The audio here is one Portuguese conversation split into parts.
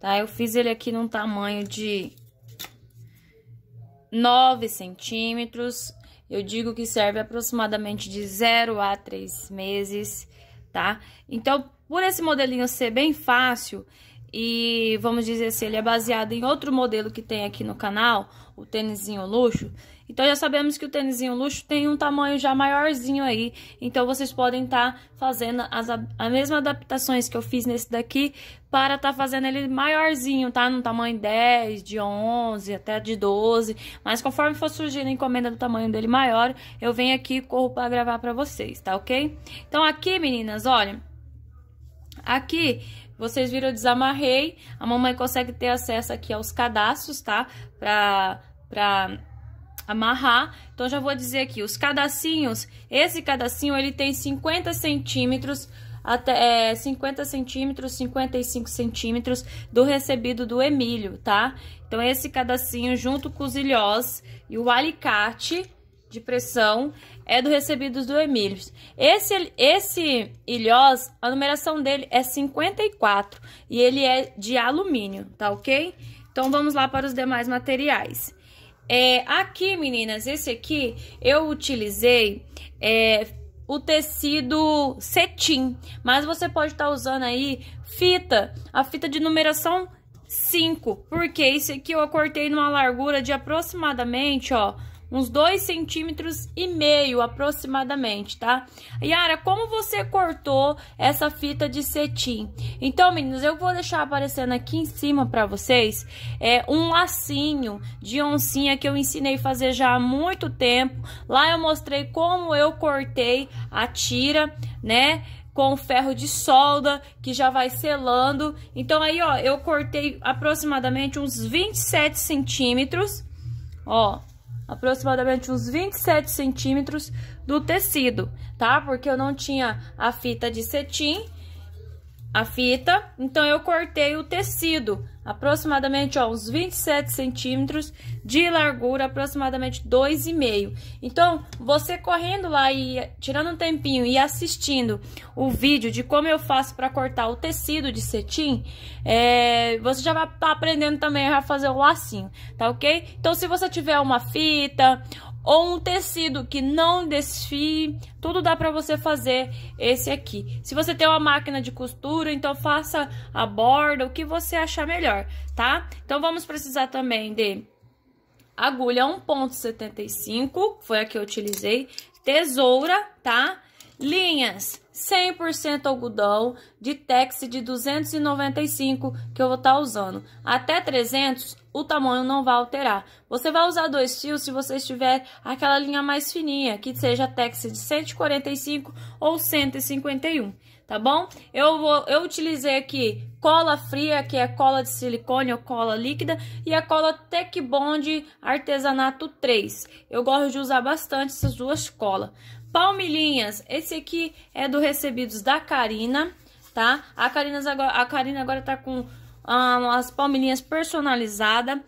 tá? Eu fiz ele aqui num tamanho de 9 centímetros. Eu digo que serve aproximadamente de 0 a 3 meses, tá? Então, por esse modelinho ser bem fácil e, vamos dizer se ele é baseado em outro modelo que tem aqui no canal, o tênisinho luxo, então já sabemos que o tênisinho luxo tem um tamanho já maiorzinho aí, então vocês podem estar tá fazendo as a mesma adaptações que eu fiz nesse daqui para estar tá fazendo ele maiorzinho, tá? No tamanho 10, de 11, até de 12, mas conforme for surgindo encomenda do tamanho dele maior, eu venho aqui e corro para gravar para vocês, tá OK? Então aqui, meninas, olha, aqui vocês viram, eu desamarrei. A mamãe consegue ter acesso aqui aos cadastros, tá? Pra, pra amarrar. Então, já vou dizer aqui, os cadacinhos, esse cadacinho, ele tem 50 centímetros até é, 50 centímetros, 55 centímetros do recebido do Emílio, tá? Então, esse cadacinho junto com os ilhós e o alicate de pressão é do recebido do Emílio. Esse, esse ilhós, a numeração dele é 54 e ele é de alumínio, tá ok? Então, vamos lá para os demais materiais. É, aqui, meninas, esse aqui eu utilizei é, o tecido cetim, mas você pode estar tá usando aí fita, a fita de numeração 5, porque esse aqui eu cortei numa largura de aproximadamente, ó, uns 2 centímetros e meio aproximadamente, tá? Yara, como você cortou essa fita de cetim? Então, meninos, eu vou deixar aparecendo aqui em cima para vocês é, um lacinho de oncinha que eu ensinei a fazer já há muito tempo. Lá eu mostrei como eu cortei a tira, né? com ferro de solda, que já vai selando. Então, aí, ó, eu cortei aproximadamente uns 27 centímetros, ó, aproximadamente uns 27 centímetros do tecido, tá? Porque eu não tinha a fita de cetim a fita, então eu cortei o tecido, aproximadamente ó, uns 27 centímetros de largura, aproximadamente 2,5. Então, você correndo lá e tirando um tempinho e assistindo o vídeo de como eu faço para cortar o tecido de cetim, é, você já vai tá aprendendo também a fazer o lacinho, tá ok? Então, se você tiver uma fita ou um tecido que não desfie, tudo dá para você fazer esse aqui. Se você tem uma máquina de costura, então faça a borda, o que você achar melhor, tá? Então vamos precisar também de agulha 1.75, foi a que eu utilizei, tesoura, tá? Linhas 100% algodão de tex de 295 que eu vou estar tá usando. Até 300 o tamanho não vai alterar. Você vai usar dois fios se você tiver aquela linha mais fininha, que seja tex de 145 ou 151, tá bom? Eu vou eu utilizei aqui cola fria, que é cola de silicone ou cola líquida, e a cola Tech Bond Artesanato 3. Eu gosto de usar bastante essas duas colas. Palmilhinhas, esse aqui é do Recebidos da Karina, tá? A Karina agora, a Karina agora tá com um, ah, as palmilhinhas personalizadas,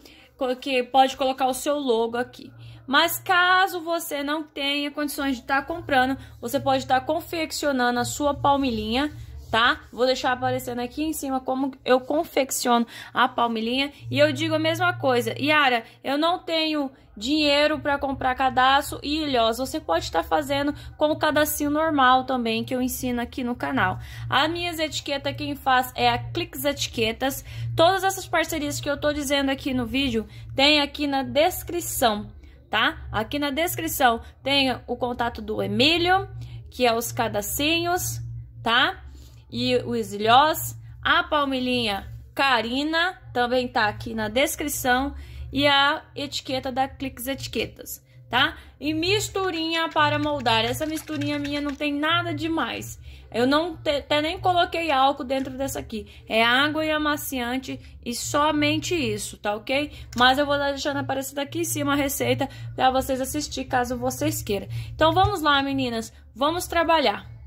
que pode colocar o seu logo aqui. Mas caso você não tenha condições de estar tá comprando, você pode estar tá confeccionando a sua palmilhinha, tá? Vou deixar aparecendo aqui em cima como eu confecciono a palmilhinha. E eu digo a mesma coisa. Yara, eu não tenho dinheiro para comprar cadastro e ilhós. Você pode estar tá fazendo com o cadastro normal também, que eu ensino aqui no canal. As minhas etiquetas, quem faz é a Cliques Etiquetas. Todas essas parcerias que eu tô dizendo aqui no vídeo, tem aqui na descrição, tá? Aqui na descrição tem o contato do Emílio, que é os cadacinhos, Tá? e o ilhós. A palmilhinha Carina também tá aqui na descrição e a etiqueta da Cliques Etiquetas, tá? E misturinha para moldar. Essa misturinha minha não tem nada demais. Eu não te, até nem coloquei álcool dentro dessa aqui. É água e amaciante e somente isso, tá ok? Mas eu vou deixando aparecida aqui em cima a receita para vocês assistir caso vocês queiram. Então vamos lá, meninas. Vamos trabalhar.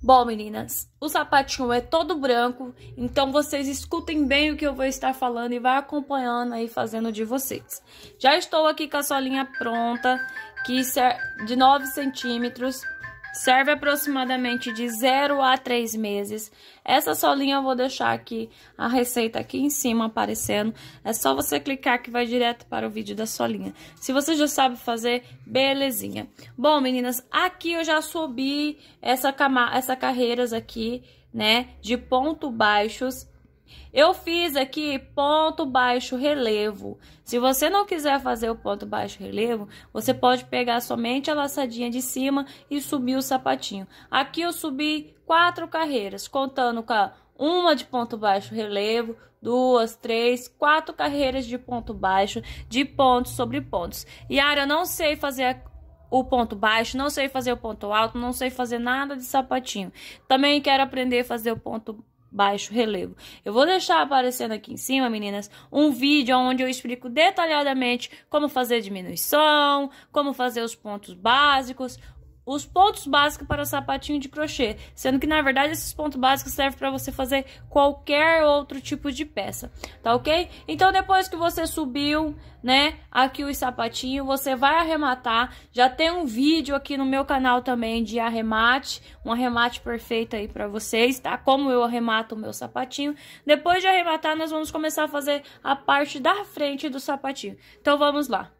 Bom, meninas, o sapatinho é todo branco, então vocês escutem bem o que eu vou estar falando e vai acompanhando aí, fazendo de vocês. Já estou aqui com a solinha pronta, que é de 9 centímetros, Serve aproximadamente de 0 a 3 meses. Essa solinha eu vou deixar aqui a receita aqui em cima aparecendo. É só você clicar que vai direto para o vídeo da solinha. Se você já sabe fazer, belezinha. Bom, meninas, aqui eu já subi essa, cama, essa carreiras aqui, né, de ponto baixos eu fiz aqui ponto baixo relevo. Se você não quiser fazer o ponto baixo relevo, você pode pegar somente a laçadinha de cima e subir o sapatinho. Aqui eu subi quatro carreiras, contando com a uma de ponto baixo relevo, duas, três, quatro carreiras de ponto baixo, de pontos sobre pontos. Yara, eu não sei fazer a o ponto baixo, não sei fazer o ponto alto, não sei fazer nada de sapatinho. Também quero aprender a fazer o ponto baixo relevo. Eu vou deixar aparecendo aqui em cima, meninas, um vídeo onde eu explico detalhadamente como fazer diminuição, como fazer os pontos básicos, os pontos básicos para sapatinho de crochê, sendo que na verdade esses pontos básicos servem para você fazer qualquer outro tipo de peça, tá ok? Então depois que você subiu, né, aqui os sapatinhos, você vai arrematar, já tem um vídeo aqui no meu canal também de arremate, um arremate perfeito aí para vocês, tá? Como eu arremato o meu sapatinho. Depois de arrematar, nós vamos começar a fazer a parte da frente do sapatinho. Então vamos lá.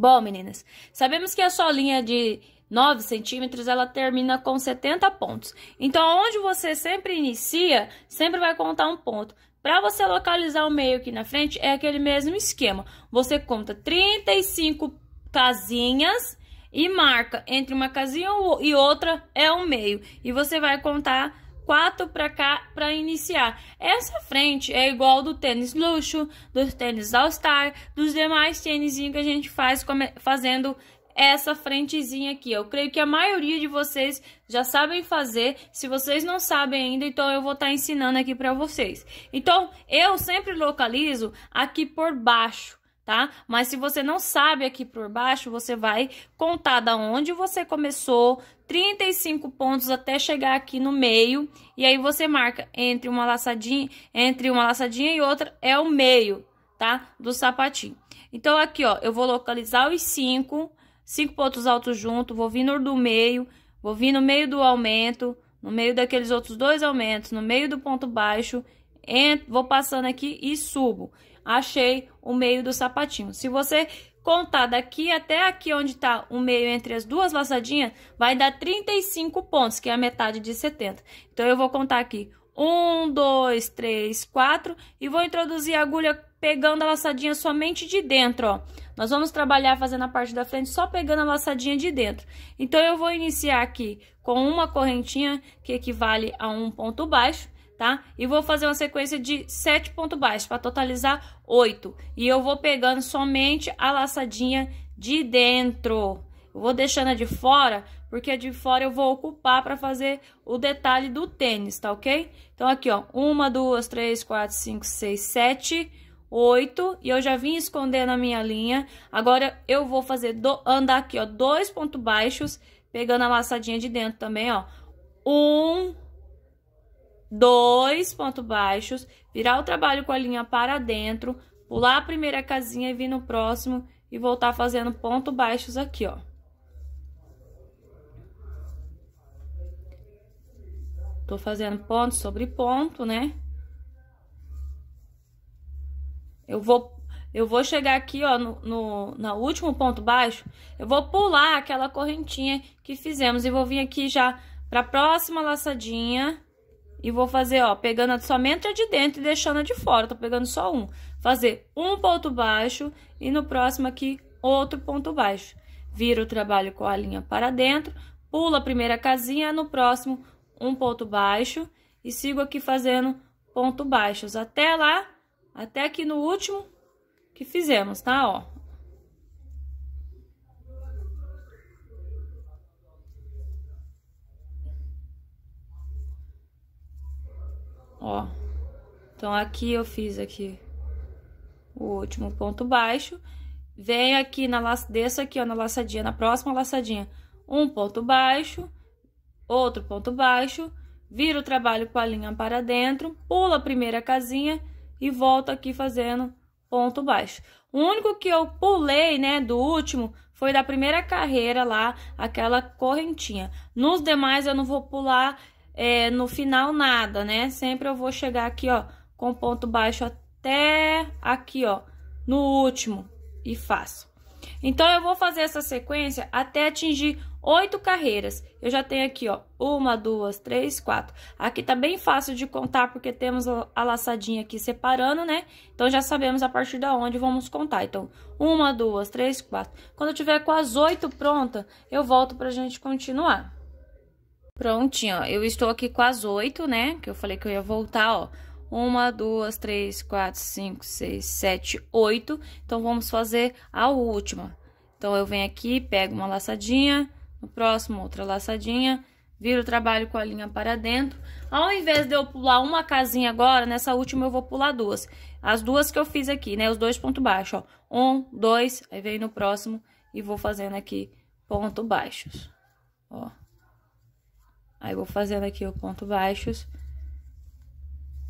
Bom, meninas, sabemos que a solinha de 9 centímetros, ela termina com 70 pontos. Então, onde você sempre inicia, sempre vai contar um ponto. Para você localizar o meio aqui na frente, é aquele mesmo esquema. Você conta 35 casinhas e marca entre uma casinha e outra é o um meio. E você vai contar quatro para cá para iniciar. Essa frente é igual do tênis luxo, dos tênis All Star, dos demais tênis que a gente faz fazendo essa frentezinha aqui. Eu creio que a maioria de vocês já sabem fazer. Se vocês não sabem ainda, então eu vou estar tá ensinando aqui para vocês. Então, eu sempre localizo aqui por baixo. Tá? Mas se você não sabe aqui por baixo, você vai contar da onde você começou, 35 pontos até chegar aqui no meio, e aí você marca entre uma laçadinha, entre uma laçadinha e outra é o meio, tá? Do sapatinho. Então aqui, ó, eu vou localizar os 5, cinco pontos altos junto, vou vir no do meio, vou vir no meio do aumento, no meio daqueles outros dois aumentos, no meio do ponto baixo, entro, vou passando aqui e subo. Achei o meio do sapatinho. Se você contar daqui até aqui onde tá o meio entre as duas laçadinhas, vai dar 35 pontos, que é a metade de 70. Então, eu vou contar aqui. Um, dois, três, quatro, e vou introduzir a agulha pegando a laçadinha somente de dentro, ó. Nós vamos trabalhar fazendo a parte da frente só pegando a laçadinha de dentro. Então, eu vou iniciar aqui com uma correntinha que equivale a um ponto baixo, tá? E vou fazer uma sequência de sete pontos baixos para totalizar oito. E eu vou pegando somente a laçadinha de dentro. Eu vou deixando a de fora, porque a de fora eu vou ocupar para fazer o detalhe do tênis, tá ok? Então, aqui, ó, uma, duas, três, quatro, cinco, seis, sete 8 e eu já vim esconder na minha linha. Agora eu vou fazer do, andar aqui, ó, dois pontos baixos, pegando a laçadinha de dentro também, ó. Um, dois pontos baixos, virar o trabalho com a linha para dentro, pular a primeira casinha e vir no próximo e voltar fazendo pontos baixos aqui, ó. Tô fazendo ponto sobre ponto, né? Eu vou, eu vou chegar aqui, ó, no, no, no último ponto baixo, eu vou pular aquela correntinha que fizemos e vou vir aqui já para a próxima laçadinha e vou fazer, ó, pegando somente a de dentro e deixando a de fora, tô pegando só um. Fazer um ponto baixo e no próximo aqui outro ponto baixo. Vira o trabalho com a linha para dentro, pula a primeira casinha, no próximo um ponto baixo e sigo aqui fazendo ponto baixos até lá até aqui no último que fizemos, tá? Ó. Ó. Então, aqui eu fiz aqui o último ponto baixo. Venho aqui na laça, desço aqui, ó, na laçadinha, na próxima laçadinha, um ponto baixo, outro ponto baixo, viro o trabalho com a linha para dentro, pula a primeira casinha e volto aqui fazendo ponto baixo. O único que eu pulei, né, do último, foi da primeira carreira lá, aquela correntinha. Nos demais eu não vou pular é, no final nada, né? Sempre eu vou chegar aqui, ó, com ponto baixo até aqui, ó, no último e faço. Então, eu vou fazer essa sequência até atingir oito carreiras. Eu já tenho aqui, ó, uma, duas, três, quatro. Aqui tá bem fácil de contar, porque temos a laçadinha aqui separando, né? Então, já sabemos a partir da onde vamos contar. Então, uma, duas, três, quatro. Quando eu tiver com as oito pronta, eu volto pra gente continuar. Prontinho, ó, eu estou aqui com as oito, né? Que eu falei que eu ia voltar, ó. Uma, duas, três, quatro, cinco, seis, sete, oito. Então, vamos fazer a última. Então, eu venho aqui, pego uma laçadinha no próximo, outra laçadinha. vira o trabalho com a linha para dentro. Ao invés de eu pular uma casinha agora, nessa última eu vou pular duas. As duas que eu fiz aqui, né? Os dois pontos baixos, ó. Um, dois, aí vem no próximo e vou fazendo aqui ponto baixos, ó. Aí vou fazendo aqui o ponto baixos.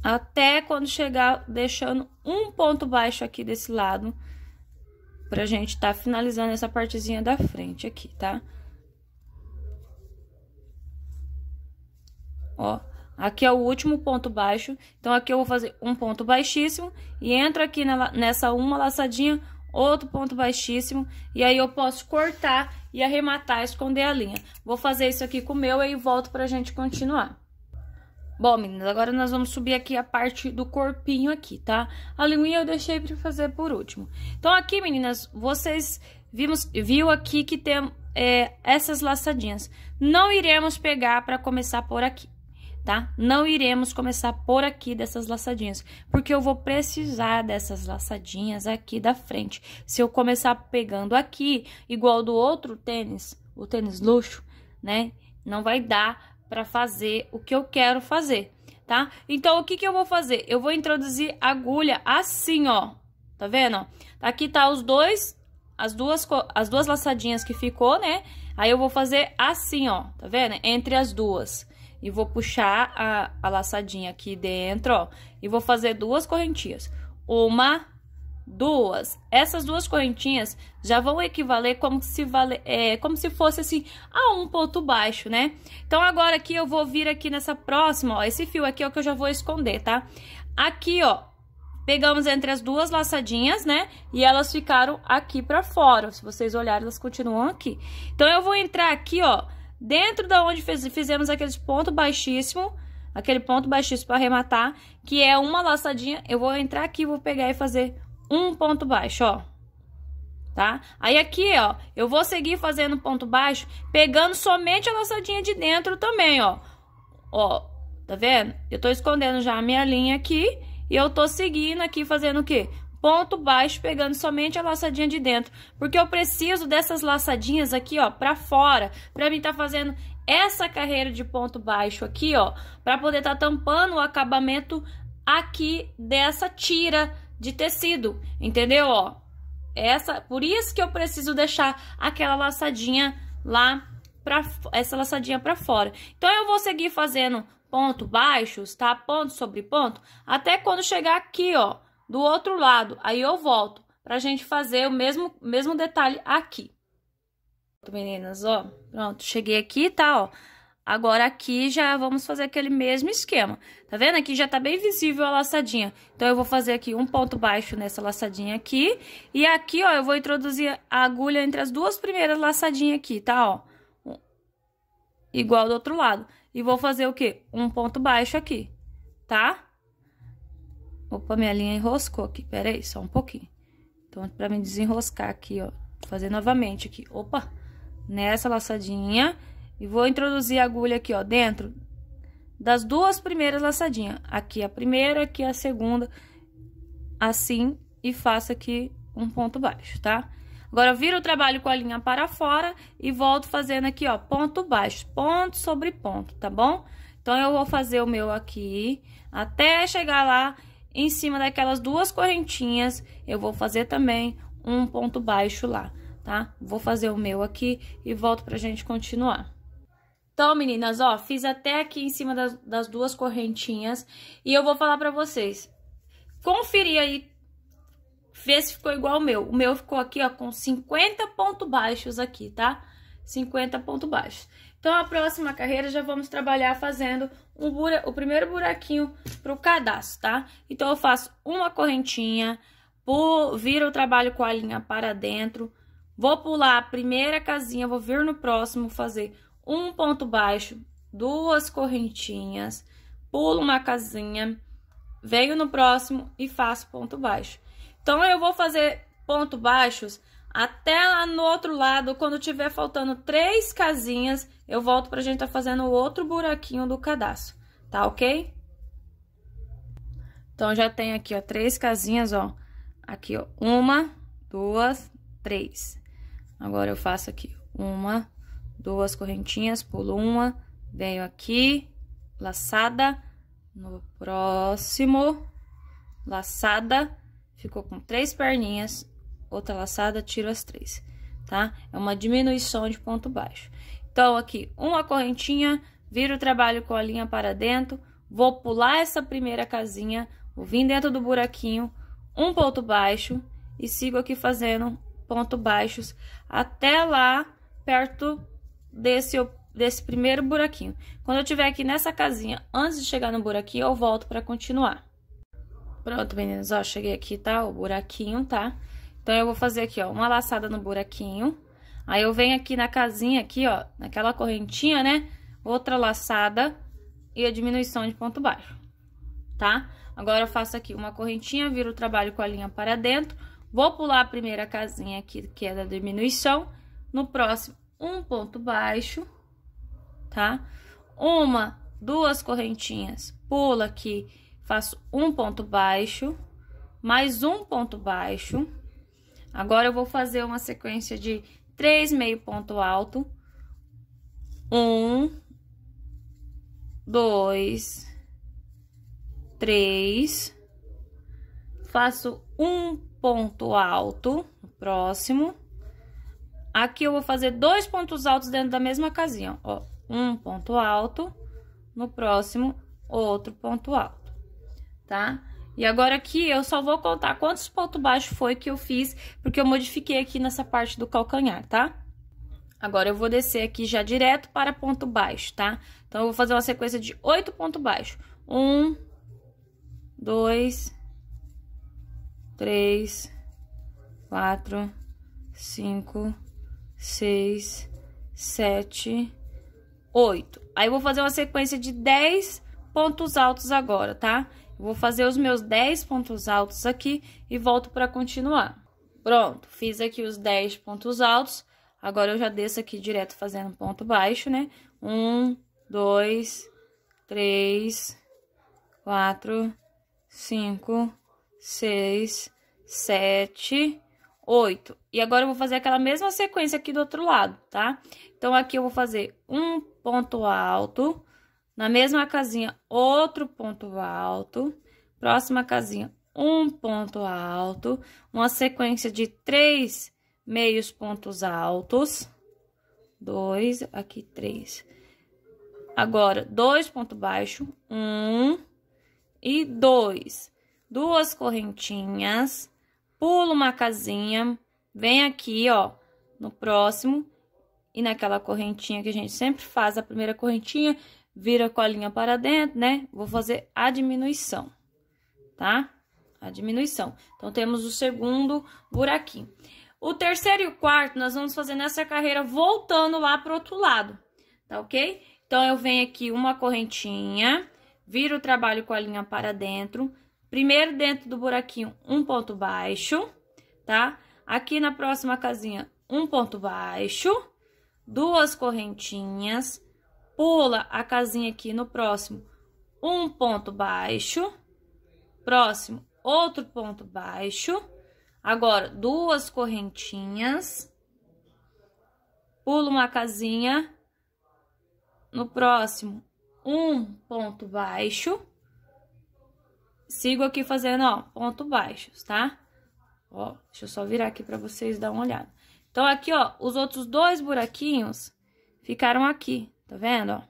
Até quando chegar deixando um ponto baixo aqui desse lado. Pra gente tá finalizando essa partezinha da frente aqui, tá? Tá? Ó, aqui é o último ponto baixo. Então, aqui eu vou fazer um ponto baixíssimo e entro aqui nessa uma laçadinha, outro ponto baixíssimo. E aí, eu posso cortar e arrematar, esconder a linha. Vou fazer isso aqui com o meu e volto pra gente continuar. Bom, meninas, agora nós vamos subir aqui a parte do corpinho aqui, tá? A linguinha eu deixei pra fazer por último. Então, aqui, meninas, vocês vimos, viu aqui que tem é, essas laçadinhas. Não iremos pegar pra começar por aqui tá? Não iremos começar por aqui dessas laçadinhas, porque eu vou precisar dessas laçadinhas aqui da frente. Se eu começar pegando aqui, igual do outro tênis, o tênis luxo, né? Não vai dar para fazer o que eu quero fazer, tá? Então, o que que eu vou fazer? Eu vou introduzir agulha assim, ó. Tá vendo? Aqui tá os dois, as duas, as duas laçadinhas que ficou, né? Aí, eu vou fazer assim, ó. Tá vendo? Entre as duas e vou puxar a, a laçadinha aqui dentro, ó, e vou fazer duas correntinhas. Uma, duas. Essas duas correntinhas já vão equivaler como se, vale, é, como se fosse assim a um ponto baixo, né? Então, agora aqui eu vou vir aqui nessa próxima, ó, esse fio aqui é o que eu já vou esconder, tá? Aqui, ó, pegamos entre as duas laçadinhas, né? E elas ficaram aqui pra fora, se vocês olharem, elas continuam aqui. Então, eu vou entrar aqui, ó, dentro da onde fizemos aquele ponto baixíssimo, aquele ponto baixíssimo para arrematar, que é uma laçadinha. Eu vou entrar aqui, vou pegar e fazer um ponto baixo, ó. Tá? Aí aqui, ó, eu vou seguir fazendo ponto baixo, pegando somente a laçadinha de dentro também, ó. Ó, tá vendo? Eu tô escondendo já a minha linha aqui e eu tô seguindo aqui fazendo o quê? ponto baixo, pegando somente a laçadinha de dentro, porque eu preciso dessas laçadinhas aqui, ó, pra fora, pra mim tá fazendo essa carreira de ponto baixo aqui, ó, pra poder tá tampando o acabamento aqui dessa tira de tecido, entendeu, ó? Essa, por isso que eu preciso deixar aquela laçadinha lá pra, essa laçadinha pra fora. Então, eu vou seguir fazendo ponto baixos, tá? Ponto sobre ponto, até quando chegar aqui, ó, do outro lado. Aí eu volto pra gente fazer o mesmo, mesmo detalhe aqui. Meninas, ó, pronto, cheguei aqui, tá, ó. Agora aqui já vamos fazer aquele mesmo esquema. Tá vendo? Aqui já tá bem visível a laçadinha. Então, eu vou fazer aqui um ponto baixo nessa laçadinha aqui. E aqui, ó, eu vou introduzir a agulha entre as duas primeiras laçadinhas aqui, tá, ó. Igual do outro lado. E vou fazer o quê? Um ponto baixo aqui, tá? Opa, minha linha enroscou aqui. Pera aí, só um pouquinho. Então, pra me desenroscar aqui, ó. Fazer novamente aqui. Opa! Nessa laçadinha. E vou introduzir a agulha aqui, ó, dentro das duas primeiras laçadinhas. Aqui a primeira, aqui a segunda. Assim, e faço aqui um ponto baixo, tá? Agora, eu viro o trabalho com a linha para fora e volto fazendo aqui, ó, ponto baixo, ponto sobre ponto, tá bom? Então, eu vou fazer o meu aqui até chegar lá em cima daquelas duas correntinhas, eu vou fazer também um ponto baixo lá, tá? Vou fazer o meu aqui e volto pra gente continuar. Então, meninas, ó, fiz até aqui em cima das, das duas correntinhas e eu vou falar pra vocês. Conferir aí, vê se ficou igual o meu. O meu ficou aqui, ó, com 50 pontos baixos aqui, tá? 50 pontos baixos. Então, a próxima carreira já vamos trabalhar fazendo um bura, o primeiro buraquinho para o cadastro, tá? Então, eu faço uma correntinha, viro o trabalho com a linha para dentro, vou pular a primeira casinha, vou vir no próximo, fazer um ponto baixo, duas correntinhas, pulo uma casinha, venho no próximo e faço ponto baixo. Então, eu vou fazer ponto baixos até lá no outro lado, quando tiver faltando três casinhas, eu volto pra gente tá fazendo o outro buraquinho do cadastro, tá ok? Então, já tem aqui, ó, três casinhas, ó. Aqui, ó, uma, duas, três. Agora, eu faço aqui uma, duas correntinhas, pulo uma, venho aqui, laçada, no próximo, laçada, ficou com três perninhas, outra laçada, tiro as três, tá? É uma diminuição de ponto baixo. Então, aqui, uma correntinha, viro o trabalho com a linha para dentro, vou pular essa primeira casinha, vou vir dentro do buraquinho, um ponto baixo e sigo aqui fazendo ponto baixos até lá perto desse, desse primeiro buraquinho. Quando eu tiver aqui nessa casinha, antes de chegar no buraquinho, eu volto para continuar. Pronto, meninas, ó, cheguei aqui, tá? O buraquinho, tá? Então, eu vou fazer aqui, ó, uma laçada no buraquinho. Aí, eu venho aqui na casinha aqui, ó, naquela correntinha, né? Outra laçada e a diminuição de ponto baixo, tá? Agora, eu faço aqui uma correntinha, viro o trabalho com a linha para dentro. Vou pular a primeira casinha aqui, que é da diminuição. No próximo, um ponto baixo, tá? Uma, duas correntinhas, pula aqui, faço um ponto baixo, mais um ponto baixo Agora eu vou fazer uma sequência de três meio ponto alto. Um, dois, três. Faço um ponto alto próximo. Aqui eu vou fazer dois pontos altos dentro da mesma casinha, ó. Um ponto alto, no próximo, outro ponto alto, tá? E agora aqui eu só vou contar quantos pontos baixos foi que eu fiz, porque eu modifiquei aqui nessa parte do calcanhar, tá? Agora eu vou descer aqui já direto para ponto baixo, tá? Então eu vou fazer uma sequência de oito pontos baixos. Um, dois, três, quatro, cinco, seis, sete, oito. Aí eu vou fazer uma sequência de dez pontos altos agora, tá? Tá? vou fazer os meus 10 pontos altos aqui e volto para continuar. Pronto, fiz aqui os 10 pontos altos. Agora, eu já desço aqui direto fazendo ponto baixo, né? Um, dois, três, quatro, cinco, seis, sete, oito. E agora, eu vou fazer aquela mesma sequência aqui do outro lado, tá? Então, aqui eu vou fazer um ponto alto, na mesma casinha, outro ponto alto. Próxima casinha, um ponto alto. Uma sequência de três meios pontos altos. Dois, aqui três. Agora, dois pontos baixos. Um e dois. Duas correntinhas. Pula uma casinha. Vem aqui, ó, no próximo. E naquela correntinha que a gente sempre faz, a primeira correntinha, vira a colinha para dentro, né? Vou fazer a diminuição, tá? A diminuição. Então, temos o segundo buraquinho. O terceiro e o quarto, nós vamos fazer nessa carreira voltando lá pro outro lado, tá ok? Então, eu venho aqui uma correntinha, viro o trabalho com a linha para dentro, primeiro dentro do buraquinho, um ponto baixo, tá? Aqui na próxima casinha, um ponto baixo, duas correntinhas, pula a casinha aqui no próximo, um ponto baixo, próximo, outro ponto baixo, agora duas correntinhas, pula uma casinha, no próximo, um ponto baixo, sigo aqui fazendo, ó, ponto baixos, tá? Ó, deixa eu só virar aqui pra vocês dar uma olhada. Então, aqui, ó, os outros dois buraquinhos ficaram aqui, Tá vendo, ó?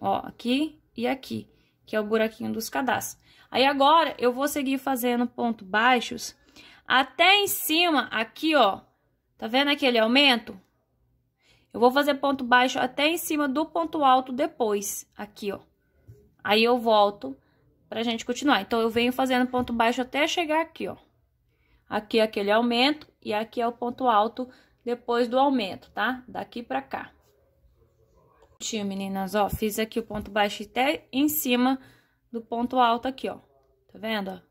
Ó, aqui e aqui, que é o buraquinho dos cadastros. Aí agora eu vou seguir fazendo ponto baixos até em cima aqui, ó. Tá vendo aquele aumento? Eu vou fazer ponto baixo até em cima do ponto alto depois, aqui, ó. Aí eu volto pra gente continuar. Então, eu venho fazendo ponto baixo até chegar aqui, ó. Aqui é aquele aumento e aqui é o ponto alto depois do aumento, tá? Daqui pra cá. Tinha, meninas, ó, fiz aqui o ponto baixo até em cima do ponto alto aqui, ó. Tá vendo?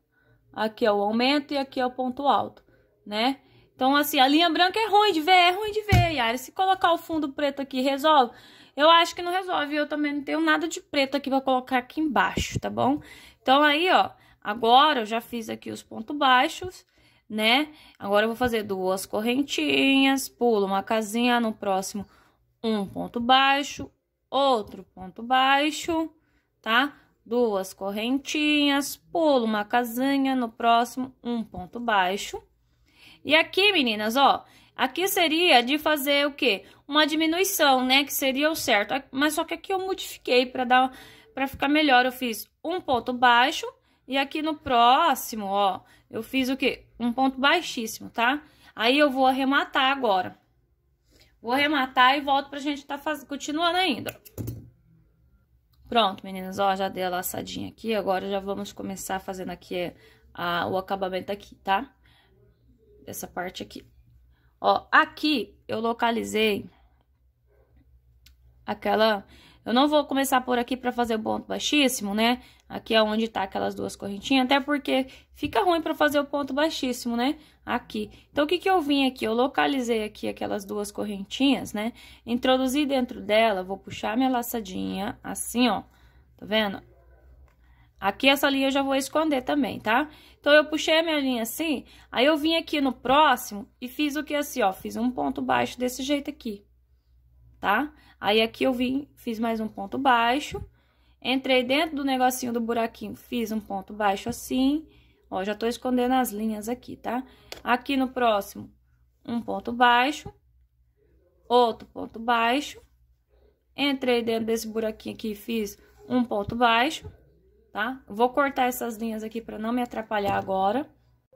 Aqui é o aumento e aqui é o ponto alto, né? Então, assim, a linha branca é ruim de ver, é ruim de ver, Yara. Se colocar o fundo preto aqui, resolve? Eu acho que não resolve, eu também não tenho nada de preto aqui pra colocar aqui embaixo, tá bom? Então, aí, ó, agora eu já fiz aqui os pontos baixos, né? Agora eu vou fazer duas correntinhas, pulo uma casinha no próximo um ponto baixo, outro ponto baixo, tá? Duas correntinhas, pulo uma casinha, no próximo um ponto baixo. E aqui, meninas, ó, aqui seria de fazer o quê? Uma diminuição, né, que seria o certo. Mas só que aqui eu modifiquei para dar para ficar melhor, eu fiz um ponto baixo e aqui no próximo, ó, eu fiz o quê? Um ponto baixíssimo, tá? Aí eu vou arrematar agora. Vou arrematar e volto pra gente tá faz... continuando ainda. Pronto, meninas, ó, já dei a laçadinha aqui. Agora já vamos começar fazendo aqui é, a, o acabamento aqui, tá? Essa parte aqui. Ó, aqui eu localizei aquela... Eu não vou começar por aqui pra fazer o ponto baixíssimo, né? Aqui é onde tá aquelas duas correntinhas, até porque fica ruim pra fazer o ponto baixíssimo, né? aqui. Então, o que, que eu vim aqui? Eu localizei aqui aquelas duas correntinhas, né? Introduzi dentro dela, vou puxar minha laçadinha assim, ó. Tá vendo? Aqui essa linha eu já vou esconder também, tá? Então, eu puxei a minha linha assim, aí eu vim aqui no próximo e fiz o que assim, ó? Fiz um ponto baixo desse jeito aqui, tá? Aí, aqui eu vim, fiz mais um ponto baixo, entrei dentro do negocinho do buraquinho, fiz um ponto baixo assim Ó, já tô escondendo as linhas aqui, tá? Aqui no próximo, um ponto baixo, outro ponto baixo. Entrei dentro desse buraquinho aqui e fiz um ponto baixo, tá? Vou cortar essas linhas aqui pra não me atrapalhar agora.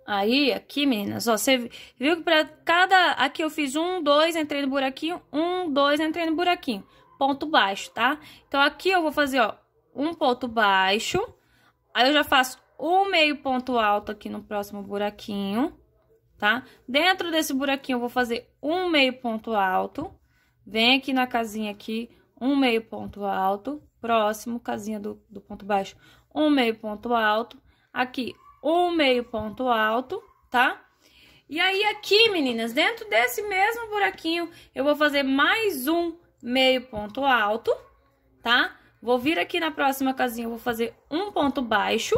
Aí, aqui, meninas, ó, você viu que pra cada... Aqui eu fiz um, dois, entrei no buraquinho, um, dois, entrei no buraquinho. Ponto baixo, tá? Então, aqui eu vou fazer, ó, um ponto baixo. Aí, eu já faço um meio ponto alto aqui no próximo buraquinho, tá? Dentro desse buraquinho, eu vou fazer um meio ponto alto. Vem aqui na casinha aqui, um meio ponto alto. Próximo, casinha do, do ponto baixo, um meio ponto alto. Aqui, um meio ponto alto, tá? E aí, aqui, meninas, dentro desse mesmo buraquinho, eu vou fazer mais um meio ponto alto, tá? Vou vir aqui na próxima casinha, vou fazer um ponto baixo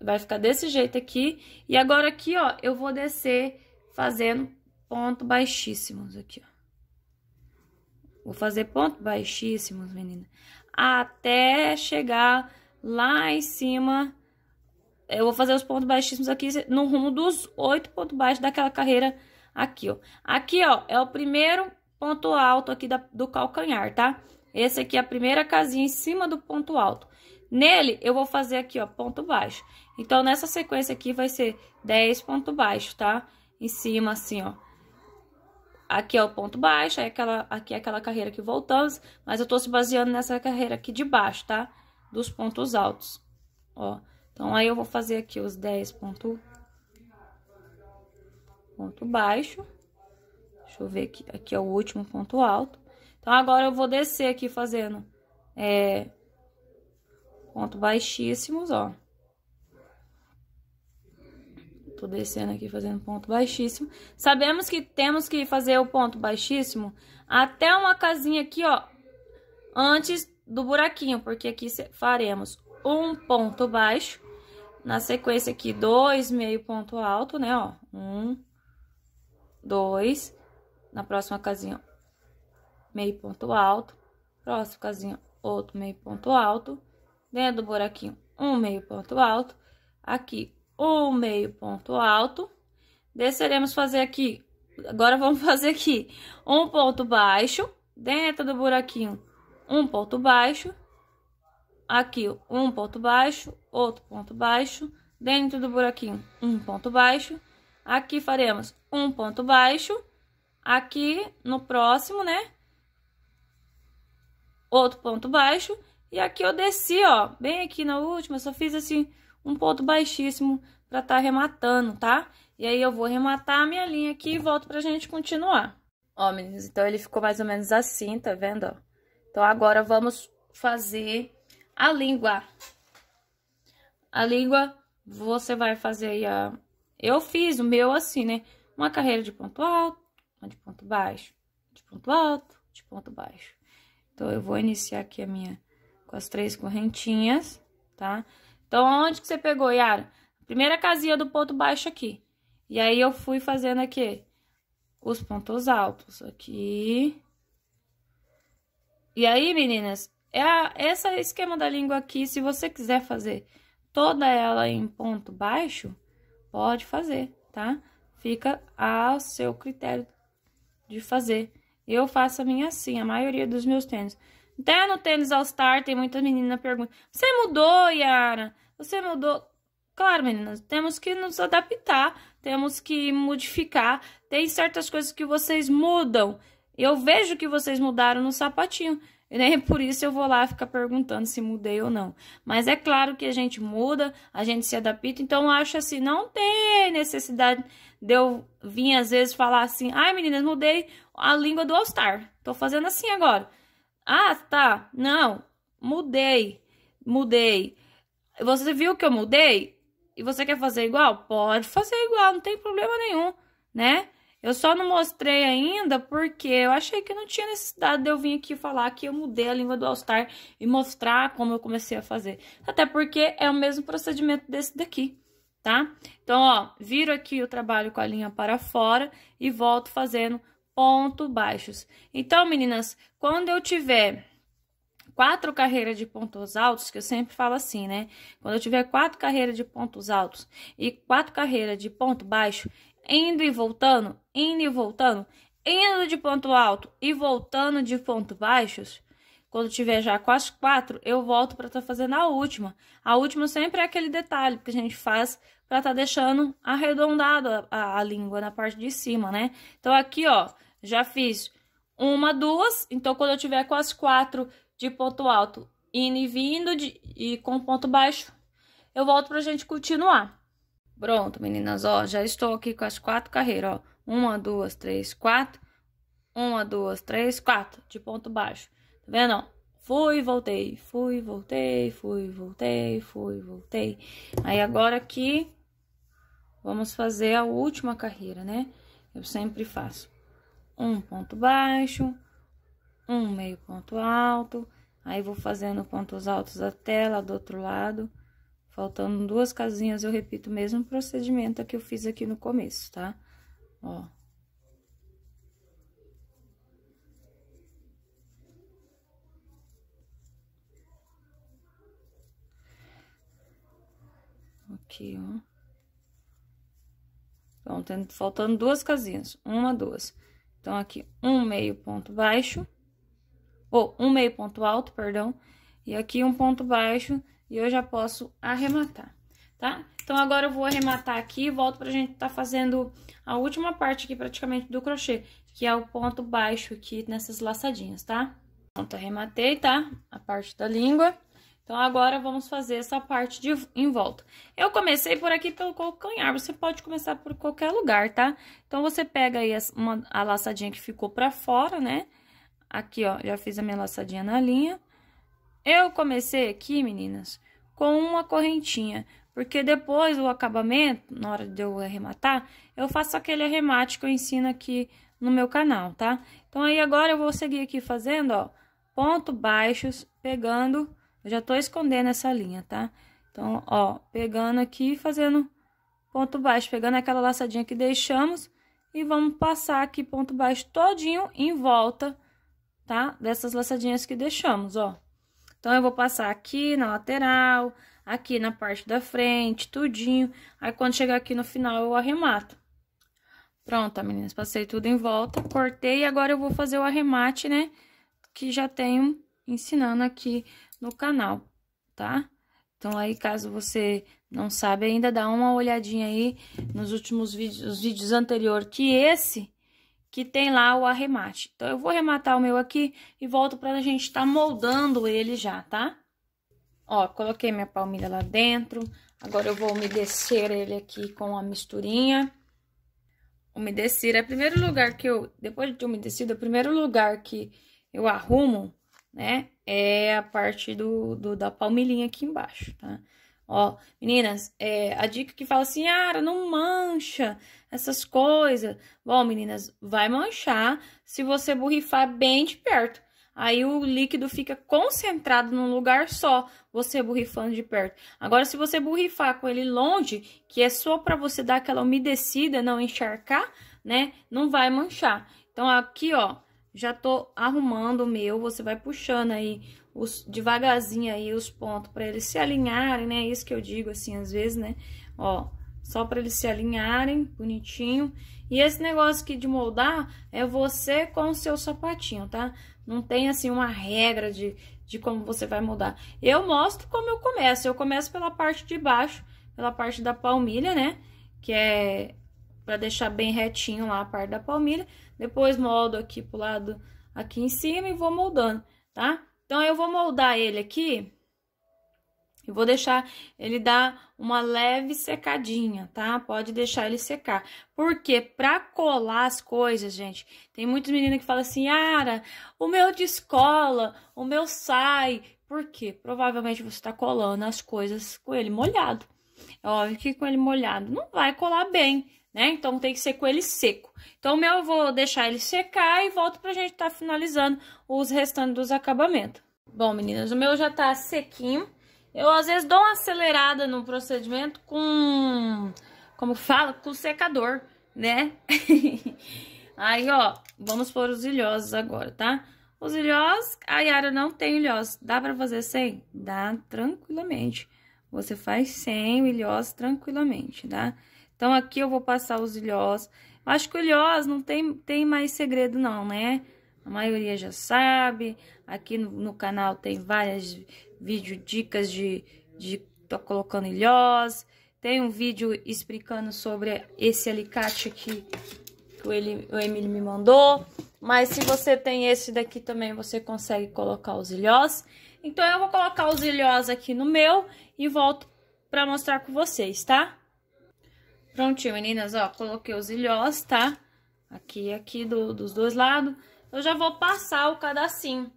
Vai ficar desse jeito aqui. E agora aqui, ó, eu vou descer fazendo ponto baixíssimos aqui, ó. Vou fazer ponto baixíssimos, menina. Até chegar lá em cima. Eu vou fazer os pontos baixíssimos aqui no rumo dos oito pontos baixos daquela carreira aqui, ó. Aqui, ó, é o primeiro ponto alto aqui da, do calcanhar, tá? Esse aqui é a primeira casinha em cima do ponto alto. Nele, eu vou fazer aqui, ó, ponto baixo. Então, nessa sequência aqui, vai ser 10 ponto baixo, tá? Em cima, assim, ó. Aqui é o ponto baixo, aí aquela, aqui é aquela carreira que voltamos, mas eu tô se baseando nessa carreira aqui de baixo, tá? Dos pontos altos, ó. Então, aí eu vou fazer aqui os 10 ponto, ponto baixo. Deixa eu ver aqui, aqui é o último ponto alto. Então, agora eu vou descer aqui fazendo é, ponto baixíssimos, ó. Tô descendo aqui fazendo ponto baixíssimo. Sabemos que temos que fazer o ponto baixíssimo até uma casinha aqui, ó, antes do buraquinho, porque aqui faremos um ponto baixo. Na sequência aqui, dois meio ponto alto, né, ó. Um, dois. Na próxima casinha, meio ponto alto. Próxima casinha, outro meio ponto alto dentro do buraquinho um meio ponto alto, aqui um meio ponto alto, desceremos fazer aqui, agora vamos fazer aqui um ponto baixo, dentro do buraquinho um ponto baixo, aqui um ponto baixo, outro ponto baixo, dentro do buraquinho um ponto baixo, aqui faremos um ponto baixo, aqui no próximo, né? Outro ponto baixo e aqui eu desci, ó, bem aqui na última, só fiz assim um ponto baixíssimo pra tá rematando, tá? E aí eu vou rematar a minha linha aqui e volto pra gente continuar. Ó, meninos, então ele ficou mais ou menos assim, tá vendo, ó? Então agora vamos fazer a língua. A língua você vai fazer aí a... Eu fiz o meu assim, né? Uma carreira de ponto alto, uma de ponto baixo, de ponto alto, de ponto baixo. Então eu vou iniciar aqui a minha com as três correntinhas, tá? Então, onde que você pegou, Yara? Primeira casinha do ponto baixo aqui. E aí, eu fui fazendo aqui os pontos altos aqui. E aí, meninas, é a, esquema da língua aqui, se você quiser fazer toda ela em ponto baixo, pode fazer, tá? Fica ao seu critério de fazer. Eu faço a minha assim, a maioria dos meus tênis. Até no tênis All Star tem muita menina pergunta: Você mudou, Yara? Você mudou? Claro, meninas, temos que nos adaptar, temos que modificar. Tem certas coisas que vocês mudam. Eu vejo que vocês mudaram no sapatinho. E Nem né? por isso eu vou lá ficar perguntando se mudei ou não. Mas é claro que a gente muda, a gente se adapta. Então, acho assim, não tem necessidade de eu vir às vezes falar assim: ai meninas, mudei a língua do All Star. Tô fazendo assim agora. Ah, tá. Não, mudei. Mudei. Você viu que eu mudei? E você quer fazer igual? Pode fazer igual, não tem problema nenhum, né? Eu só não mostrei ainda porque eu achei que não tinha necessidade de eu vir aqui falar que eu mudei a língua do All-Star e mostrar como eu comecei a fazer. Até porque é o mesmo procedimento desse daqui, tá? Então, ó, viro aqui o trabalho com a linha para fora e volto fazendo ponto baixos. Então, meninas, quando eu tiver quatro carreiras de pontos altos, que eu sempre falo assim, né? Quando eu tiver quatro carreiras de pontos altos e quatro carreiras de ponto baixo, indo e voltando, indo e voltando, indo de ponto alto e voltando de ponto baixos, quando tiver já quase quatro, eu volto para estar tá fazendo a última. A última sempre é aquele detalhe que a gente faz para estar tá deixando arredondado a língua na parte de cima, né? Então aqui, ó, já fiz uma, duas. Então, quando eu tiver com as quatro de ponto alto indo e vindo de, e com ponto baixo, eu volto pra gente continuar. Pronto, meninas, ó, já estou aqui com as quatro carreiras, ó. Uma, duas, três, quatro. Uma, duas, três, quatro, de ponto baixo. Tá vendo, ó? Fui, voltei, fui, voltei, fui, voltei, fui, voltei. Aí, agora aqui, vamos fazer a última carreira, né? Eu sempre faço um ponto baixo, um meio ponto alto, aí vou fazendo pontos altos até lá do outro lado. Faltando duas casinhas, eu repito o mesmo procedimento que eu fiz aqui no começo, tá? Ó. Aqui, ó. Pronto, faltando duas casinhas. Uma, duas. Então, aqui um meio ponto baixo, ou um meio ponto alto, perdão, e aqui um ponto baixo, e eu já posso arrematar, tá? Então, agora eu vou arrematar aqui e volto pra gente tá fazendo a última parte aqui, praticamente, do crochê, que é o ponto baixo aqui nessas laçadinhas, tá? Pronto, arrematei, tá? A parte da língua. Então, agora vamos fazer essa parte de em volta. Eu comecei por aqui pelo calcanhar, você pode começar por qualquer lugar, tá? Então, você pega aí uma, a laçadinha que ficou pra fora, né? Aqui, ó, já fiz a minha laçadinha na linha. Eu comecei aqui, meninas, com uma correntinha, porque depois o acabamento, na hora de eu arrematar, eu faço aquele arremate que eu ensino aqui no meu canal, tá? Então, aí agora eu vou seguir aqui fazendo, ó, ponto baixos, pegando eu já tô escondendo essa linha, tá? Então, ó, pegando aqui e fazendo ponto baixo, pegando aquela laçadinha que deixamos e vamos passar aqui ponto baixo todinho em volta, tá? Dessas laçadinhas que deixamos, ó. Então, eu vou passar aqui na lateral, aqui na parte da frente, tudinho. Aí, quando chegar aqui no final, eu arremato. Pronto, meninas, passei tudo em volta, cortei e agora eu vou fazer o arremate, né? Que já tenho ensinando aqui no canal, tá? Então, aí, caso você não sabe ainda, dá uma olhadinha aí nos últimos vídeos, os vídeos anteriores que esse, que tem lá o arremate. Então, eu vou arrematar o meu aqui e volto pra gente tá moldando ele já, tá? Ó, coloquei minha palmilha lá dentro. Agora, eu vou umedecer ele aqui com a misturinha. Umedecer é o primeiro lugar que eu... Depois de umedecido, é o primeiro lugar que eu arrumo né? É a parte do, do da palmilhinha aqui embaixo, tá? Ó, meninas, é, a dica que fala assim, ah, não mancha essas coisas. Bom, meninas, vai manchar se você borrifar bem de perto. Aí o líquido fica concentrado num lugar só, você borrifando de perto. Agora, se você borrifar com ele longe, que é só para você dar aquela umedecida, não encharcar, né? Não vai manchar. Então, aqui, ó, já tô arrumando o meu, você vai puxando aí os, devagarzinho aí os pontos para eles se alinharem, né? É isso que eu digo assim às vezes, né? Ó, só para eles se alinharem, bonitinho. E esse negócio aqui de moldar é você com o seu sapatinho, tá? Não tem assim uma regra de, de como você vai moldar. Eu mostro como eu começo. Eu começo pela parte de baixo, pela parte da palmilha, né? Que é para deixar bem retinho lá a parte da palmilha. Depois moldo aqui pro lado aqui em cima e vou moldando, tá? Então, eu vou moldar ele aqui e vou deixar ele dar uma leve secadinha, tá? Pode deixar ele secar. Porque pra colar as coisas, gente, tem muitos meninos que falam assim, Ara, o meu descola, o meu sai. Por quê? Provavelmente você tá colando as coisas com ele molhado. É óbvio que com ele molhado não vai colar bem, né? Então tem que ser com ele seco. Então o meu eu vou deixar ele secar e volto pra gente tá finalizando os restantes dos acabamentos. Bom, meninas, o meu já tá sequinho. Eu às vezes dou uma acelerada no procedimento com, como fala, com secador, né? Aí, ó, vamos pôr os ilhosos agora, tá? Os ilhós, a Yara não tem ilhós. Dá pra fazer sem? Dá tranquilamente. Você faz sem ilhós tranquilamente, tá? Então, aqui eu vou passar os ilhós. Acho que o ilhós não tem, tem mais segredo não, né? A maioria já sabe. Aqui no, no canal tem várias vídeo dicas de, de tô colocando ilhós. Tem um vídeo explicando sobre esse alicate aqui que o, ele, o Emílio me mandou. Mas se você tem esse daqui também, você consegue colocar os ilhós. Então, eu vou colocar os ilhós aqui no meu e volto para mostrar com vocês, tá? Prontinho, meninas, ó, coloquei os ilhós, tá? Aqui aqui do, dos dois lados. Eu já vou passar o cadacinho.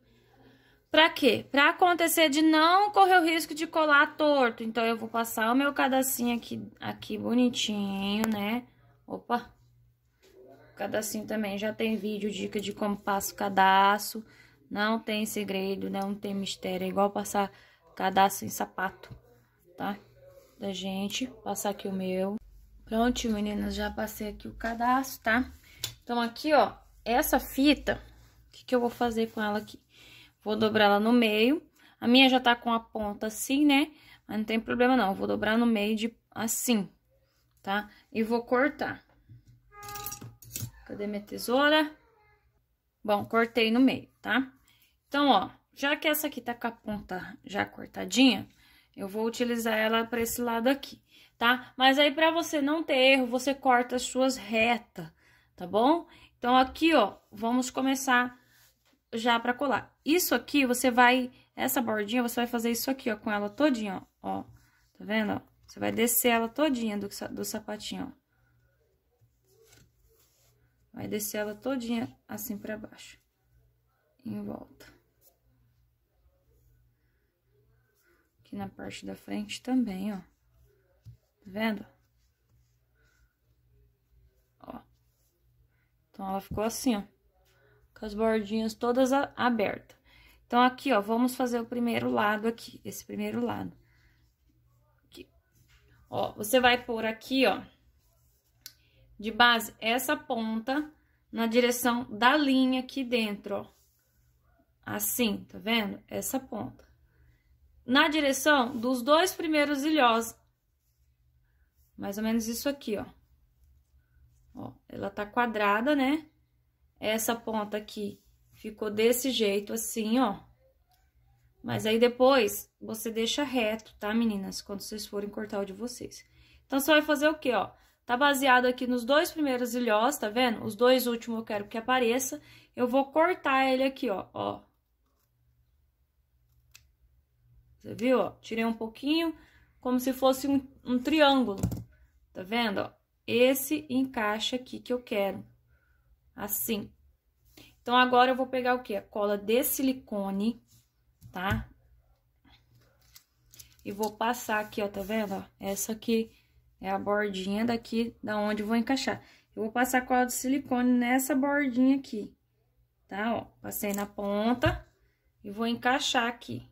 Pra quê? Pra acontecer de não correr o risco de colar torto. Então, eu vou passar o meu cadacinho aqui, aqui bonitinho, né? Opa! O cadacinho também já tem vídeo, dica de como passo o cadastro. Não tem segredo, não tem mistério. É igual passar cadastro em sapato, tá? Da gente. Passar aqui o meu. Pronto, meninas, já passei aqui o cadastro, tá? Então, aqui, ó, essa fita, o que, que eu vou fazer com ela aqui? Vou dobrar ela no meio. A minha já tá com a ponta assim, né? Mas não tem problema não, eu vou dobrar no meio de assim, tá? E vou cortar. Cadê minha tesoura? Bom, cortei no meio, tá? Então, ó, já que essa aqui tá com a ponta já cortadinha, eu vou utilizar ela pra esse lado aqui tá? Mas aí para você não ter erro, você corta as suas retas, tá bom? Então aqui, ó, vamos começar já para colar. Isso aqui você vai essa bordinha você vai fazer isso aqui, ó, com ela todinha, ó, ó. Tá vendo, ó? Você vai descer ela todinha do, do sapatinho, ó. Vai descer ela todinha assim para baixo. Em volta. Aqui na parte da frente também, ó. Tá vendo? Ó. Então, ela ficou assim, ó. Com as bordinhas todas abertas. Então, aqui, ó, vamos fazer o primeiro lado aqui. Esse primeiro lado. Aqui. Ó, você vai pôr aqui, ó. De base, essa ponta na direção da linha aqui dentro, ó. Assim, tá vendo? Essa ponta. Na direção dos dois primeiros ilhós mais ou menos isso aqui, ó. Ó, ela tá quadrada, né? Essa ponta aqui ficou desse jeito, assim, ó. Mas aí depois, você deixa reto, tá, meninas? Quando vocês forem cortar o de vocês. Então, você vai fazer o quê, ó? Tá baseado aqui nos dois primeiros ilhós, tá vendo? Os dois últimos eu quero que apareça. Eu vou cortar ele aqui, ó, ó. Você viu, ó? Tirei um pouquinho, como se fosse um, um triângulo. Tá vendo? Ó? Esse encaixa aqui que eu quero. Assim. Então, agora eu vou pegar o quê? A cola de silicone, tá? E vou passar aqui, ó, tá vendo? Ó? Essa aqui é a bordinha daqui da onde vou encaixar. Eu vou passar a cola de silicone nessa bordinha aqui, tá? Ó, passei na ponta e vou encaixar aqui.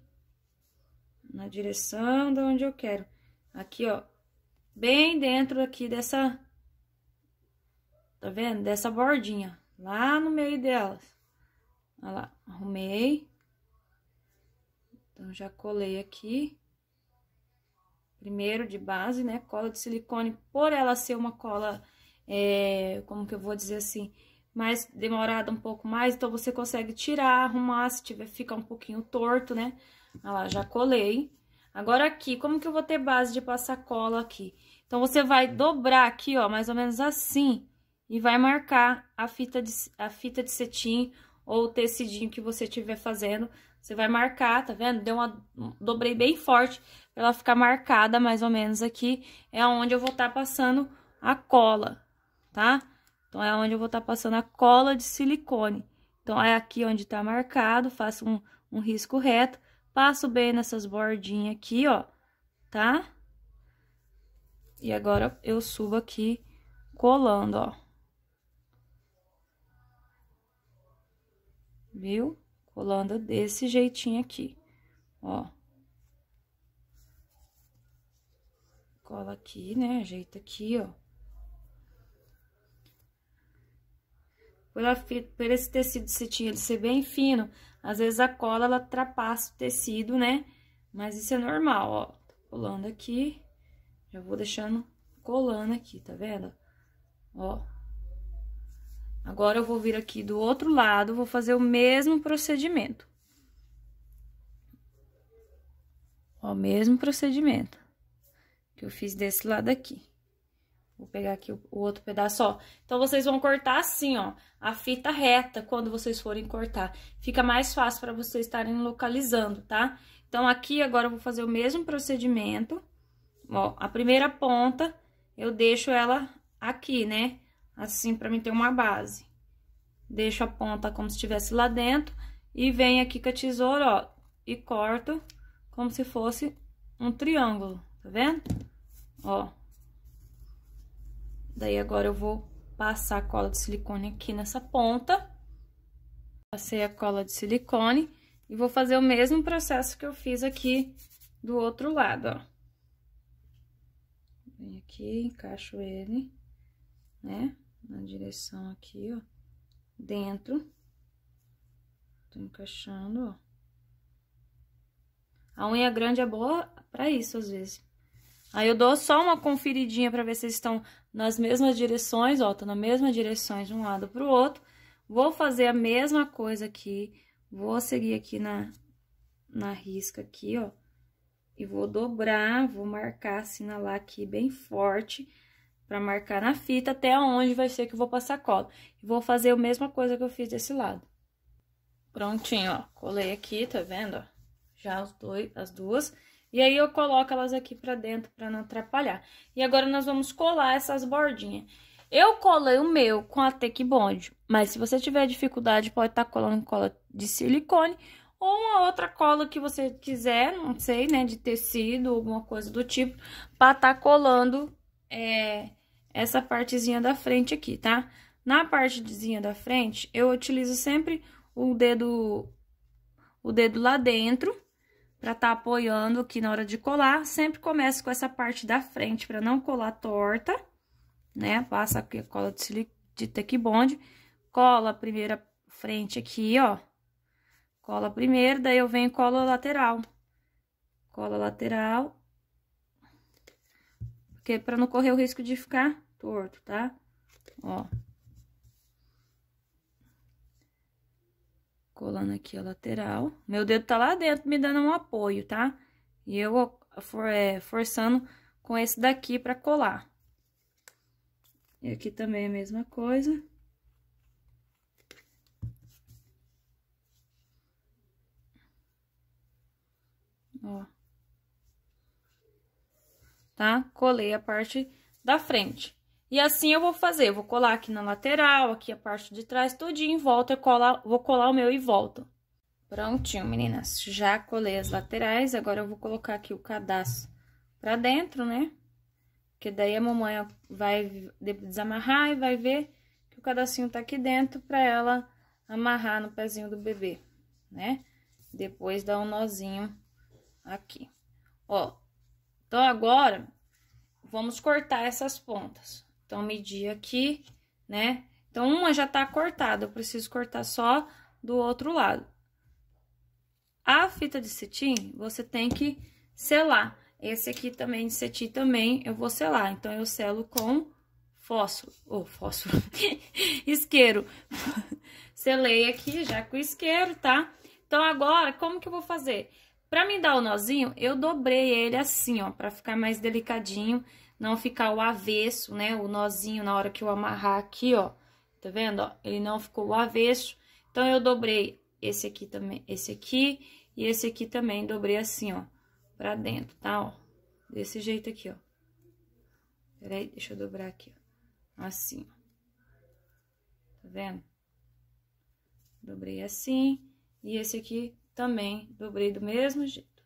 Na direção da onde eu quero. Aqui, ó, bem dentro aqui dessa, tá vendo? Dessa bordinha, lá no meio delas. Olha lá, arrumei. Então, já colei aqui. Primeiro de base, né? Cola de silicone, por ela ser uma cola, é, como que eu vou dizer assim, mais demorada um pouco mais, então você consegue tirar, arrumar, se tiver, fica um pouquinho torto, né? Olha lá, já colei. Agora aqui, como que eu vou ter base de passar cola aqui? Então, você vai dobrar aqui, ó, mais ou menos assim, e vai marcar a fita de, a fita de cetim ou o tecidinho que você estiver fazendo. Você vai marcar, tá vendo? Deu uma, dobrei bem forte pra ela ficar marcada mais ou menos aqui. É onde eu vou estar tá passando a cola, tá? Então, é onde eu vou estar tá passando a cola de silicone. Então, é aqui onde tá marcado, faço um, um risco reto Passo bem nessas bordinhas aqui, ó, tá? E agora, eu subo aqui colando, ó. Viu? Colando desse jeitinho aqui, ó. Cola aqui, né? Ajeita aqui, ó. Por, a, esse tecido cetim ele ser bem fino, às vezes, a cola, ela trapaça o tecido, né? Mas isso é normal, ó. Tô colando aqui, já vou deixando colando aqui, tá vendo? Ó. Agora, eu vou vir aqui do outro lado, vou fazer o mesmo procedimento. Ó, mesmo procedimento que eu fiz desse lado aqui. Vou pegar aqui o outro pedaço, ó. Então, vocês vão cortar assim, ó a fita reta quando vocês forem cortar. Fica mais fácil para vocês estarem localizando, tá? Então, aqui agora eu vou fazer o mesmo procedimento. Ó, a primeira ponta eu deixo ela aqui, né? Assim, para mim ter uma base. Deixo a ponta como se estivesse lá dentro e venho aqui com a tesoura, ó, e corto como se fosse um triângulo, tá vendo? Ó. Daí agora eu vou passar a cola de silicone aqui nessa ponta. Passei a cola de silicone e vou fazer o mesmo processo que eu fiz aqui do outro lado, ó. Vem aqui, encaixo ele, né, na direção aqui, ó, dentro. Tô encaixando, ó. A unha grande é boa pra isso, às vezes. Aí eu dou só uma conferidinha pra ver se estão nas mesmas direções, ó, tô na mesma direção de um lado pro outro. Vou fazer a mesma coisa aqui, vou seguir aqui na, na risca aqui, ó, e vou dobrar, vou marcar, assinalar aqui bem forte, pra marcar na fita até onde vai ser que eu vou passar cola. E vou fazer a mesma coisa que eu fiz desse lado. Prontinho, ó, colei aqui, tá vendo, ó? Já os dois, as duas... E aí eu coloco elas aqui pra dentro pra não atrapalhar. E agora nós vamos colar essas bordinhas. Eu colei o meu com a Tec Bond, mas se você tiver dificuldade, pode estar tá colando cola de silicone ou uma outra cola que você quiser, não sei, né, de tecido, alguma coisa do tipo, pra estar tá colando é, essa partezinha da frente aqui, tá? Na partezinha da frente, eu utilizo sempre o dedo, o dedo lá dentro, para estar tá apoiando aqui na hora de colar. Sempre começo com essa parte da frente para não colar torta, né? Passa aqui a cola de, silic... de cola a primeira frente aqui, ó. Cola primeiro, daí eu venho e colo a lateral. Cola a lateral. Porque para não correr o risco de ficar torto, tá? Ó. colando aqui a lateral. Meu dedo tá lá dentro me dando um apoio, tá? E eu for, é, forçando com esse daqui pra colar. E aqui também a mesma coisa. Ó. Tá? Colei a parte da frente. E assim eu vou fazer, eu vou colar aqui na lateral, aqui a parte de trás, todinho em volta, eu colar, vou colar o meu e volto. Prontinho, meninas, já colei as laterais, agora eu vou colocar aqui o cadastro pra dentro, né? Porque daí a mamãe vai desamarrar e vai ver que o cadacinho tá aqui dentro pra ela amarrar no pezinho do bebê, né? Depois dá um nozinho aqui. Ó, então agora, vamos cortar essas pontas. Então, medir aqui, né? Então, uma já tá cortada, eu preciso cortar só do outro lado. A fita de cetim, você tem que selar. Esse aqui também de cetim também eu vou selar. Então, eu selo com fósforo, ou oh, fósforo, isqueiro. Selei aqui já com isqueiro, tá? Então, agora, como que eu vou fazer? Pra me dar o nozinho, eu dobrei ele assim, ó, pra ficar mais delicadinho, não ficar o avesso, né? O nozinho na hora que eu amarrar aqui, ó. Tá vendo, ó? Ele não ficou o avesso. Então, eu dobrei esse aqui também, esse aqui e esse aqui também. Dobrei assim, ó, pra dentro, tá? Ó, desse jeito aqui, ó. Peraí, deixa eu dobrar aqui, ó. Assim, Tá vendo? Dobrei assim. E esse aqui também dobrei do mesmo jeito.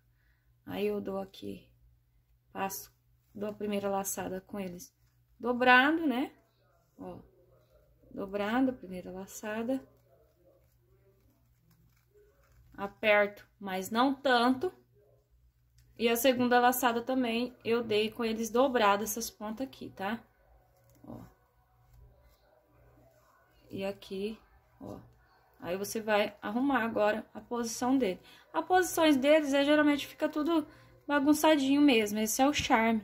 Aí, eu dou aqui, passo dou a primeira laçada com eles dobrado, né? Ó, dobrado, primeira laçada. Aperto, mas não tanto. E a segunda laçada também, eu dei com eles dobrados essas pontas aqui, tá? Ó. E aqui, ó. Aí você vai arrumar agora a posição dele. As posições deles, é, geralmente fica tudo bagunçadinho mesmo, esse é o charme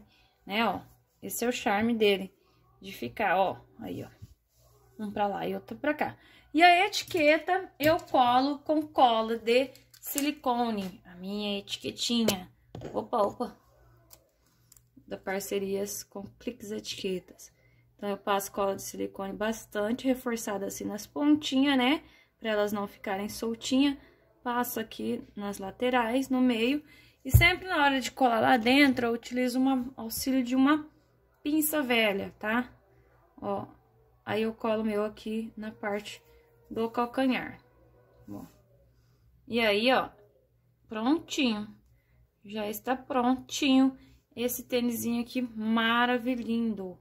né, ó. Esse é o charme dele, de ficar, ó, aí, ó. Um pra lá e outro pra cá. E a etiqueta eu colo com cola de silicone, a minha etiquetinha. Opa, opa. Da Parcerias com Cliques Etiquetas. Então, eu passo cola de silicone bastante reforçada assim nas pontinhas, né? Pra elas não ficarem soltinhas. Passo aqui nas laterais, no meio. E sempre na hora de colar lá dentro, eu utilizo um auxílio de uma pinça velha, tá? Ó, aí eu colo meu aqui na parte do calcanhar. Ó. E aí, ó, prontinho. Já está prontinho esse tênisinho aqui maravilhindo.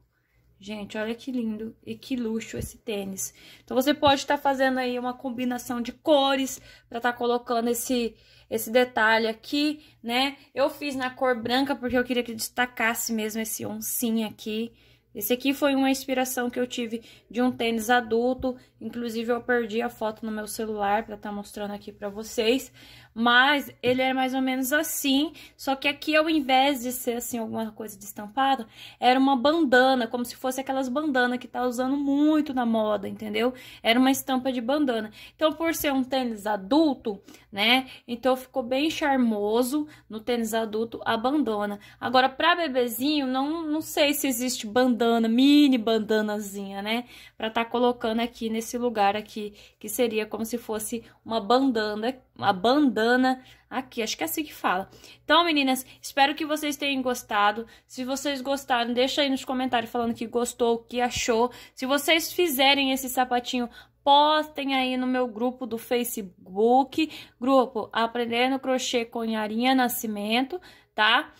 Gente, olha que lindo e que luxo esse tênis. Então, você pode estar tá fazendo aí uma combinação de cores para estar tá colocando esse, esse detalhe aqui, né? Eu fiz na cor branca porque eu queria que destacasse mesmo esse oncinho aqui. Esse aqui foi uma inspiração que eu tive de um tênis adulto. Inclusive, eu perdi a foto no meu celular para estar tá mostrando aqui para vocês mas ele é mais ou menos assim, só que aqui ao invés de ser assim alguma coisa de estampado, era uma bandana, como se fosse aquelas bandanas que tá usando muito na moda, entendeu? Era uma estampa de bandana. Então, por ser um tênis adulto, né? Então ficou bem charmoso no tênis adulto a bandana. Agora para bebezinho, não não sei se existe bandana, mini bandanazinha, né? Para tá colocando aqui nesse lugar aqui, que seria como se fosse uma bandana, uma bandana Ana aqui, acho que é assim que fala. Então, meninas, espero que vocês tenham gostado. Se vocês gostaram, deixa aí nos comentários falando que gostou, o que achou. Se vocês fizerem esse sapatinho, postem aí no meu grupo do Facebook, grupo Aprendendo Crochê com Yarinha Nascimento, tá?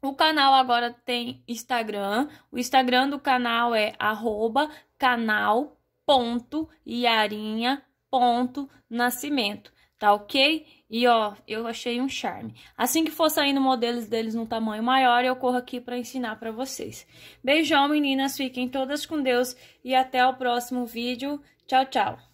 O canal agora tem Instagram. O Instagram do canal é arroba canal.iarinha.nascimento tá ok? E ó, eu achei um charme. Assim que for saindo modelos deles no tamanho maior, eu corro aqui para ensinar para vocês. Beijão, meninas, fiquem todas com Deus e até o próximo vídeo. Tchau, tchau!